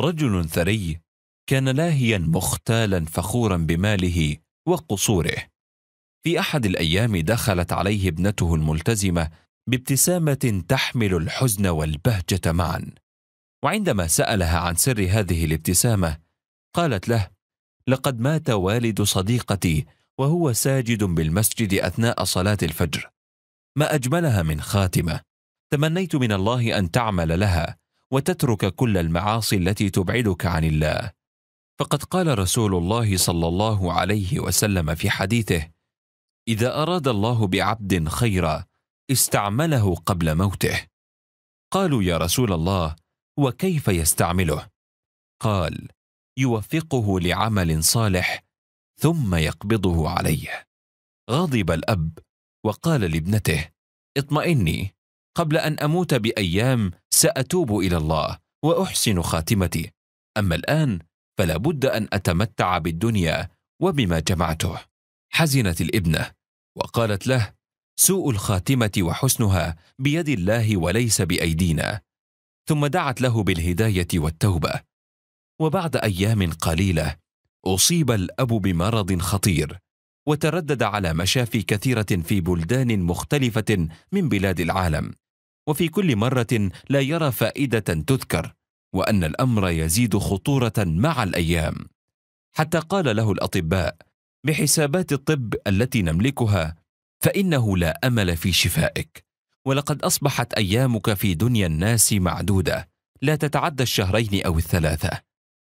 رجل ثري كان لاهيا مختالا فخورا بماله وقصوره في احد الايام دخلت عليه ابنته الملتزمه بابتسامه تحمل الحزن والبهجه معا وعندما سالها عن سر هذه الابتسامه قالت له لقد مات والد صديقتي وهو ساجد بالمسجد اثناء صلاه الفجر ما اجملها من خاتمه تمنيت من الله ان تعمل لها وتترك كل المعاصي التي تبعدك عن الله فقد قال رسول الله صلى الله عليه وسلم في حديثه اذا اراد الله بعبد خيرا استعمله قبل موته قالوا يا رسول الله وكيف يستعمله قال يوفقه لعمل صالح ثم يقبضه عليه غضب الاب وقال لابنته اطمئني قبل ان اموت بايام ساتوب الى الله واحسن خاتمتي اما الان فلا بد ان اتمتع بالدنيا وبما جمعته حزنت الابنه وقالت له سوء الخاتمه وحسنها بيد الله وليس بايدينا ثم دعت له بالهدايه والتوبه وبعد ايام قليله اصيب الاب بمرض خطير وتردد على مشافي كثيره في بلدان مختلفه من بلاد العالم وفي كل مرة لا يرى فائدة تذكر وأن الأمر يزيد خطورة مع الأيام حتى قال له الأطباء بحسابات الطب التي نملكها فإنه لا أمل في شفائك ولقد أصبحت أيامك في دنيا الناس معدودة لا تتعدى الشهرين أو الثلاثة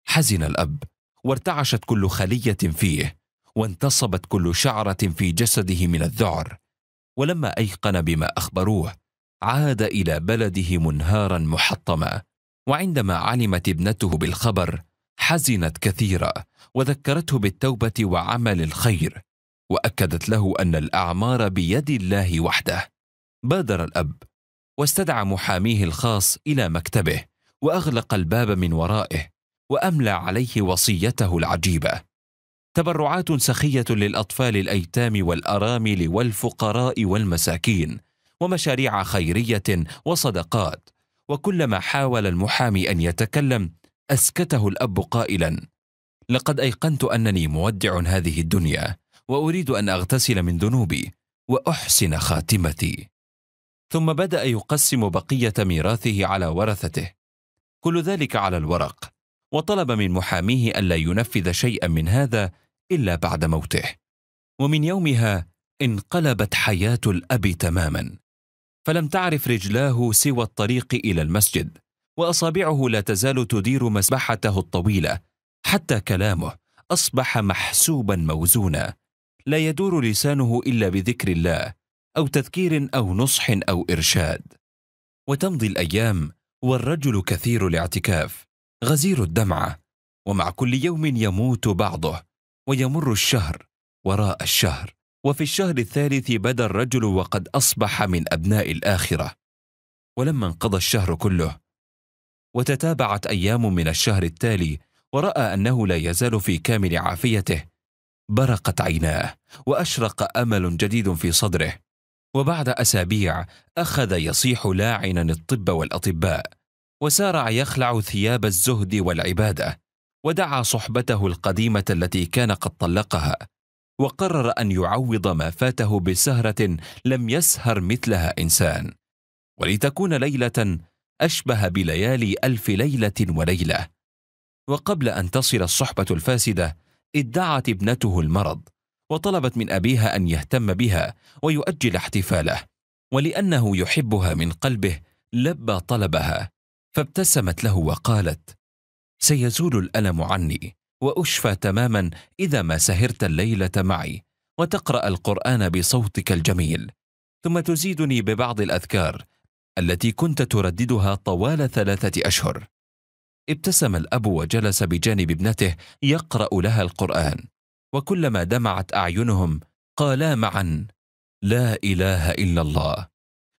حزن الأب وارتعشت كل خلية فيه وانتصبت كل شعرة في جسده من الذعر ولما أيقن بما أخبروه عاد الى بلده منهارا محطما وعندما علمت ابنته بالخبر حزنت كثيرا وذكرته بالتوبه وعمل الخير واكدت له ان الاعمار بيد الله وحده بادر الاب واستدعى محاميه الخاص الى مكتبه واغلق الباب من ورائه واملى عليه وصيته العجيبه تبرعات سخيه للاطفال الايتام والارامل والفقراء والمساكين ومشاريع خيريه وصدقات وكلما حاول المحامي ان يتكلم اسكته الاب قائلا لقد ايقنت انني مودع هذه الدنيا واريد ان اغتسل من ذنوبي واحسن خاتمتي ثم بدا يقسم بقيه ميراثه على ورثته كل ذلك على الورق وطلب من محاميه الا ينفذ شيئا من هذا الا بعد موته ومن يومها انقلبت حياه الاب تماما فلم تعرف رجلاه سوى الطريق الى المسجد واصابعه لا تزال تدير مسبحته الطويله حتى كلامه اصبح محسوبا موزونا لا يدور لسانه الا بذكر الله او تذكير او نصح او ارشاد وتمضي الايام والرجل كثير الاعتكاف غزير الدمعه ومع كل يوم يموت بعضه ويمر الشهر وراء الشهر وفي الشهر الثالث بدا الرجل وقد اصبح من ابناء الاخره ولما انقضى الشهر كله وتتابعت ايام من الشهر التالي وراى انه لا يزال في كامل عافيته برقت عيناه واشرق امل جديد في صدره وبعد اسابيع اخذ يصيح لاعنا الطب والاطباء وسارع يخلع ثياب الزهد والعباده ودعا صحبته القديمه التي كان قد طلقها وقرر أن يعوض ما فاته بسهرة لم يسهر مثلها إنسان ولتكون ليلة أشبه بليالي ألف ليلة وليلة وقبل أن تصل الصحبة الفاسدة ادعت ابنته المرض وطلبت من أبيها أن يهتم بها ويؤجل احتفاله ولأنه يحبها من قلبه لبى طلبها فابتسمت له وقالت سيزول الألم عني واشفى تماما اذا ما سهرت الليله معي وتقرا القران بصوتك الجميل ثم تزيدني ببعض الاذكار التي كنت ترددها طوال ثلاثه اشهر ابتسم الاب وجلس بجانب ابنته يقرا لها القران وكلما دمعت اعينهم قالا معا لا اله الا الله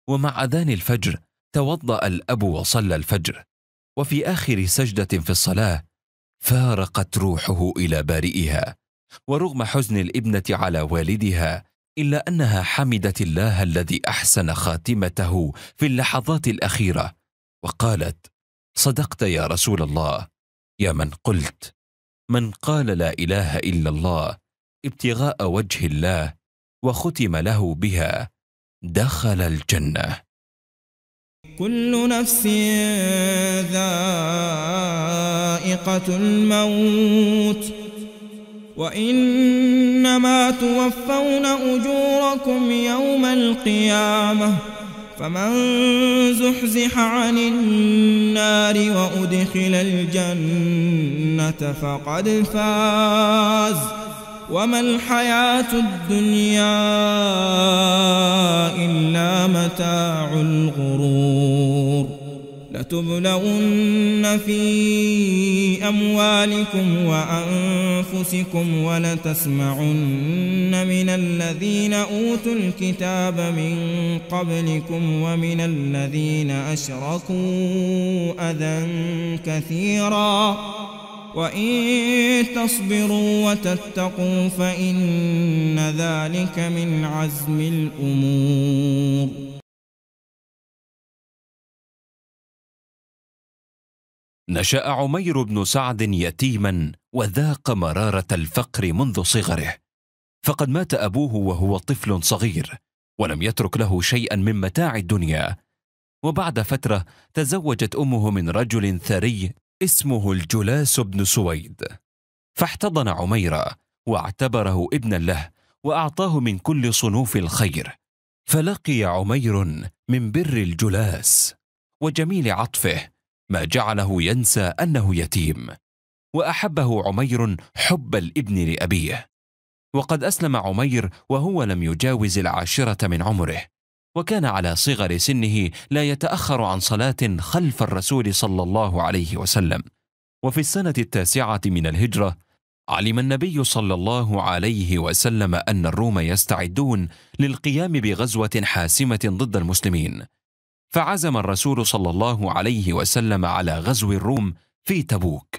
ومع اذان الفجر توضا الاب وصلى الفجر وفي اخر سجده في الصلاه فارقت روحه الى بارئها ورغم حزن الابنه على والدها الا انها حمدت الله الذي احسن خاتمته في اللحظات الاخيره وقالت صدقت يا رسول الله يا من قلت من قال لا اله الا الله ابتغاء وجه الله وختم له بها دخل الجنه كل نفس ذائقة الموت وإنما توفون أجوركم يوم القيامة فمن زحزح عن النار وأدخل الجنة فقد فاز وما الحياة الدنيا إلا متاع الغرور لتبلغن في أموالكم وأنفسكم ولتسمعن من الذين أوتوا الكتاب من قبلكم ومن الذين أشركوا أذى كثيراً وإن تصبروا وتتقوا فإن ذلك من عزم الأمور نشأ عمير بن سعد يتيما وذاق مرارة الفقر منذ صغره فقد مات أبوه وهو طفل صغير ولم يترك له شيئا من متاع الدنيا وبعد فترة تزوجت أمه من رجل ثري اسمه الجلاس بن سويد فاحتضن عمير واعتبره ابنا له واعطاه من كل صنوف الخير فلقي عمير من بر الجلاس وجميل عطفه ما جعله ينسى انه يتيم واحبه عمير حب الابن لابيه وقد اسلم عمير وهو لم يجاوز العاشره من عمره وكان على صغر سنه لا يتاخر عن صلاه خلف الرسول صلى الله عليه وسلم وفي السنه التاسعه من الهجره علم النبي صلى الله عليه وسلم ان الروم يستعدون للقيام بغزوه حاسمه ضد المسلمين فعزم الرسول صلى الله عليه وسلم على غزو الروم في تبوك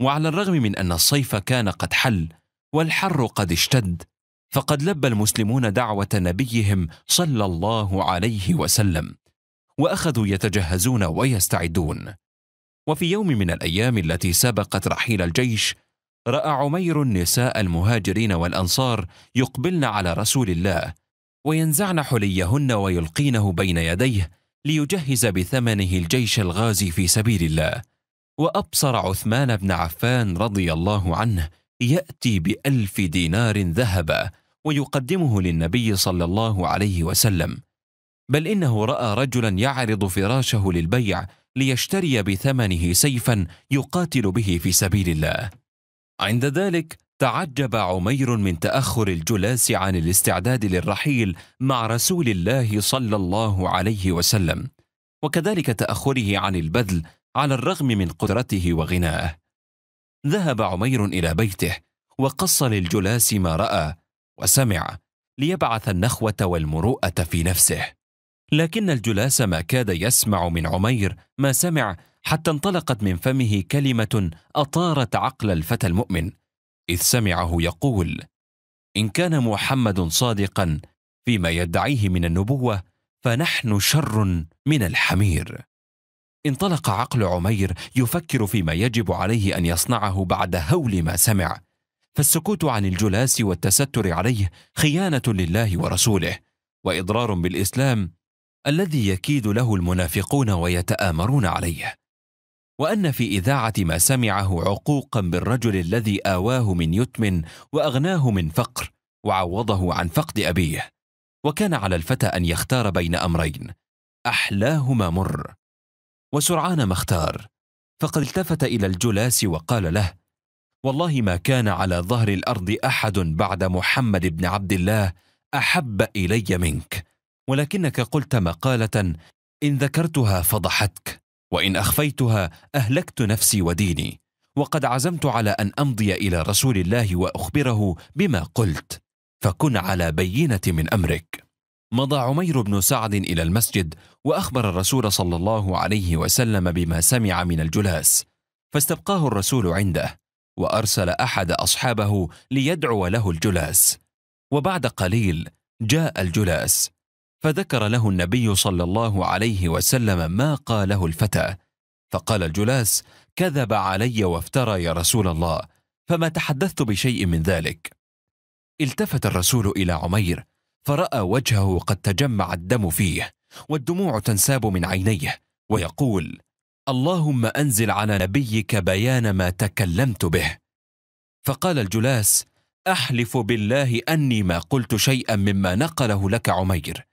وعلى الرغم من ان الصيف كان قد حل والحر قد اشتد فقد لبى المسلمون دعوه نبيهم صلى الله عليه وسلم واخذوا يتجهزون ويستعدون وفي يوم من الايام التي سبقت رحيل الجيش راى عمير نساء المهاجرين والانصار يقبلن على رسول الله وينزعن حليهن ويلقينه بين يديه ليجهز بثمنه الجيش الغازي في سبيل الله وابصر عثمان بن عفان رضي الله عنه يأتي بألف دينار ذهبا ويقدمه للنبي صلى الله عليه وسلم بل إنه رأى رجلا يعرض فراشه للبيع ليشتري بثمنه سيفا يقاتل به في سبيل الله عند ذلك تعجب عمير من تاخر الجلاس عن الاستعداد للرحيل مع رسول الله صلى الله عليه وسلم وكذلك تاخره عن البذل على الرغم من قدرته وغناه ذهب عمير إلى بيته وقص للجلاس ما رأى وسمع ليبعث النخوة والمروءة في نفسه لكن الجلاس ما كاد يسمع من عمير ما سمع حتى انطلقت من فمه كلمة أطارت عقل الفتى المؤمن إذ سمعه يقول إن كان محمد صادقا فيما يدعيه من النبوة فنحن شر من الحمير انطلق عقل عمير يفكر فيما يجب عليه أن يصنعه بعد هول ما سمع فالسكوت عن الجلاس والتستر عليه خيانة لله ورسوله وإضرار بالإسلام الذي يكيد له المنافقون ويتآمرون عليه وأن في إذاعة ما سمعه عقوقا بالرجل الذي آواه من يتم وأغناه من فقر وعوضه عن فقد أبيه وكان على الفتى أن يختار بين أمرين أحلاهما مر وسرعان ما اختار فقد التفت الى الجلاس وقال له والله ما كان على ظهر الارض احد بعد محمد بن عبد الله احب الي منك ولكنك قلت مقاله ان ذكرتها فضحتك وان اخفيتها اهلكت نفسي وديني وقد عزمت على ان امضي الى رسول الله واخبره بما قلت فكن على بينه من امرك مضى عمير بن سعد الى المسجد واخبر الرسول صلى الله عليه وسلم بما سمع من الجلاس فاستبقاه الرسول عنده وارسل احد اصحابه ليدعو له الجلاس وبعد قليل جاء الجلاس فذكر له النبي صلى الله عليه وسلم ما قاله الفتى فقال الجلاس كذب علي وافترى يا رسول الله فما تحدثت بشيء من ذلك التفت الرسول الى عمير فراى وجهه قد تجمع الدم فيه والدموع تنساب من عينيه ويقول اللهم انزل على نبيك بيان ما تكلمت به فقال الجلاس احلف بالله اني ما قلت شيئا مما نقله لك عمير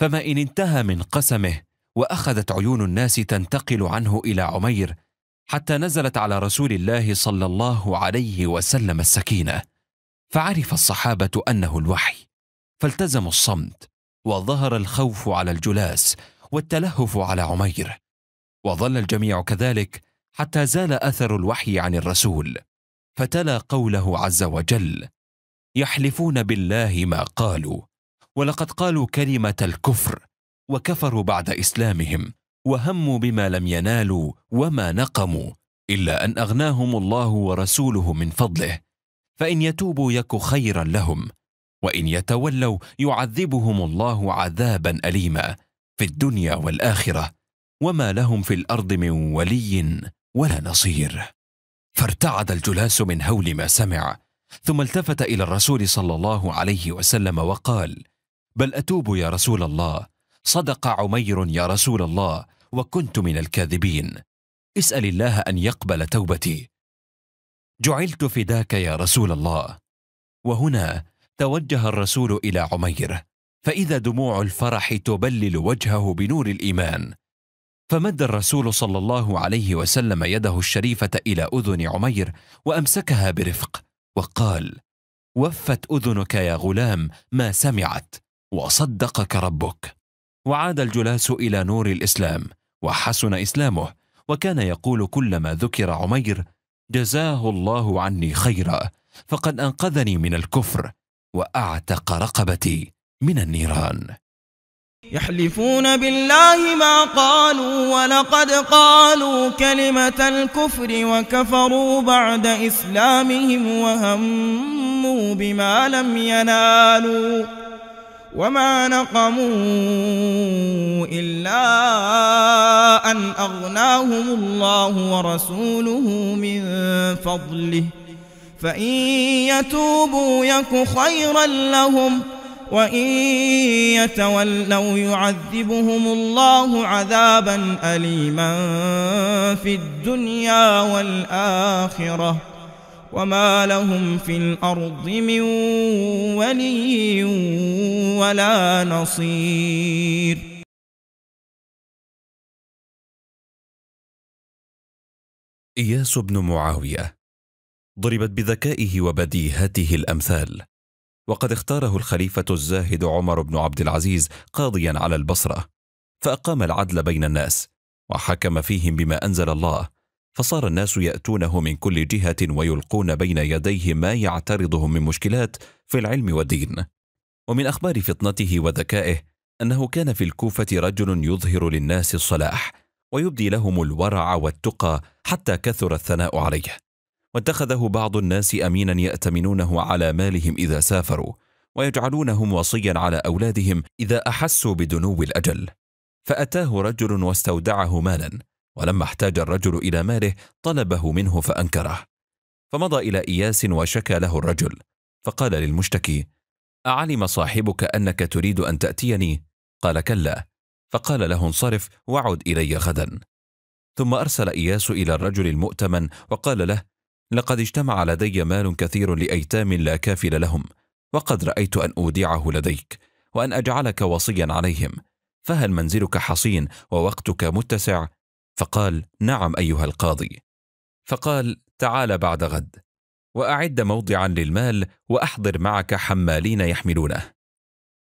فما ان انتهى من قسمه واخذت عيون الناس تنتقل عنه الى عمير حتى نزلت على رسول الله صلى الله عليه وسلم السكينه فعرف الصحابه انه الوحي فالتزموا الصمت وظهر الخوف على الجلاس والتلهف على عمير وظل الجميع كذلك حتى زال اثر الوحي عن الرسول فتلا قوله عز وجل يحلفون بالله ما قالوا ولقد قالوا كلمه الكفر وكفروا بعد اسلامهم وهموا بما لم ينالوا وما نقموا الا ان اغناهم الله ورسوله من فضله فان يتوبوا يك خيرا لهم وان يتولوا يعذبهم الله عذابا اليما في الدنيا والاخره وما لهم في الارض من ولي ولا نصير فارتعد الجلاس من هول ما سمع ثم التفت الى الرسول صلى الله عليه وسلم وقال بل اتوب يا رسول الله صدق عمير يا رسول الله وكنت من الكاذبين اسال الله ان يقبل توبتي جعلت فداك يا رسول الله وهنا توجه الرسول الى عمير فاذا دموع الفرح تبلل وجهه بنور الايمان فمد الرسول صلى الله عليه وسلم يده الشريفه الى اذن عمير وامسكها برفق وقال وفت اذنك يا غلام ما سمعت وصدقك ربك وعاد الجلاس الى نور الاسلام وحسن اسلامه وكان يقول كلما ذكر عمير جزاه الله عني خيرا فقد انقذني من الكفر واعتق رقبتي من النيران يحلفون بالله ما قالوا ولقد قالوا كلمة الكفر وكفروا بعد إسلامهم وهموا بما لم ينالوا وما نقموا إلا أن أغناهم الله ورسوله من فضله فإن يتوبوا يك خيرا لهم وإن يتولوا يعذبهم الله عذابا أليما في الدنيا والآخرة وما لهم في الأرض من ولي ولا نصير إياس بن معاوية ضربت بذكائه وبديهته الامثال وقد اختاره الخليفه الزاهد عمر بن عبد العزيز قاضيا على البصره فاقام العدل بين الناس وحكم فيهم بما انزل الله فصار الناس ياتونه من كل جهه ويلقون بين يديه ما يعترضهم من مشكلات في العلم والدين ومن اخبار فطنته وذكائه انه كان في الكوفه رجل يظهر للناس الصلاح ويبدي لهم الورع والتقى حتى كثر الثناء عليه واتخذه بعض الناس امينا ياتمنونه على مالهم اذا سافروا ويجعلونهم وصيا على اولادهم اذا احسوا بدنو الاجل فاتاه رجل واستودعه مالا ولما احتاج الرجل الى ماله طلبه منه فانكره فمضى الى اياس وشكى له الرجل فقال للمشتكي اعلم صاحبك انك تريد ان تاتيني قال كلا فقال له انصرف وعد الي غدا ثم ارسل اياس الى الرجل المؤتمن وقال له لقد اجتمع لدي مال كثير لأيتام لا كافل لهم وقد رأيت أن أودعه لديك وأن أجعلك وصيا عليهم فهل منزلك حصين ووقتك متسع؟ فقال نعم أيها القاضي فقال تعال بعد غد وأعد موضعا للمال وأحضر معك حمالين يحملونه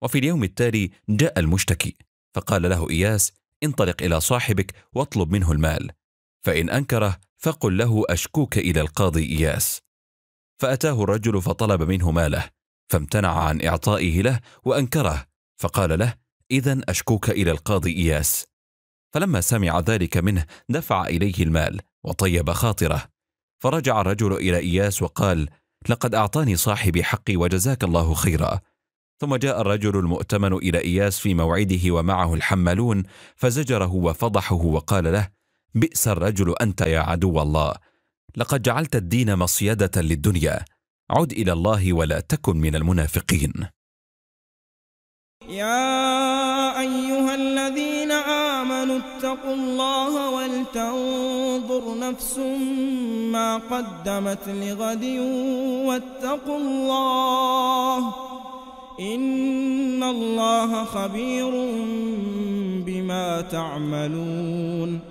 وفي اليوم التالي جاء المشتكي فقال له إياس انطلق إلى صاحبك واطلب منه المال فإن أنكره فقل له أشكوك إلى القاضي إياس فأتاه الرجل فطلب منه ماله فامتنع عن إعطائه له وأنكره فقال له إذا أشكوك إلى القاضي إياس فلما سمع ذلك منه دفع إليه المال وطيب خاطره فرجع الرجل إلى إياس وقال لقد أعطاني صاحبي حقي وجزاك الله خيرا ثم جاء الرجل المؤتمن إلى إياس في موعده ومعه الحمالون فزجره وفضحه وقال له بئس الرجل أنت يا عدو الله لقد جعلت الدين مصيدة للدنيا عد إلى الله ولا تكن من المنافقين يا أيها الذين آمنوا اتقوا الله ولتنظر نفس ما قدمت لغد واتقوا الله إن الله خبير بما تعملون